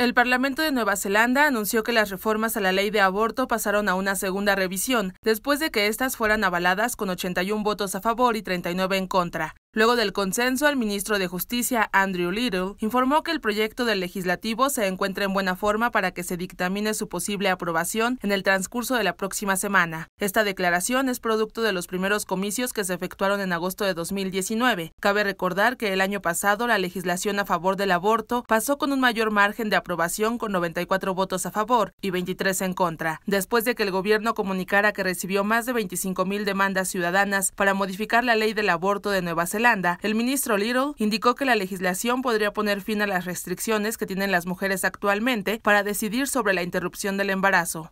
El Parlamento de Nueva Zelanda anunció que las reformas a la ley de aborto pasaron a una segunda revisión, después de que estas fueran avaladas con 81 votos a favor y 39 en contra. Luego del consenso, el ministro de Justicia, Andrew Little, informó que el proyecto del legislativo se encuentra en buena forma para que se dictamine su posible aprobación en el transcurso de la próxima semana. Esta declaración es producto de los primeros comicios que se efectuaron en agosto de 2019. Cabe recordar que el año pasado la legislación a favor del aborto pasó con un mayor margen de aprobación con 94 votos a favor y 23 en contra, después de que el gobierno comunicara que recibió más de 25 mil demandas ciudadanas para modificar la ley del aborto de Nueva Zelanda el ministro Little indicó que la legislación podría poner fin a las restricciones que tienen las mujeres actualmente para decidir sobre la interrupción del embarazo.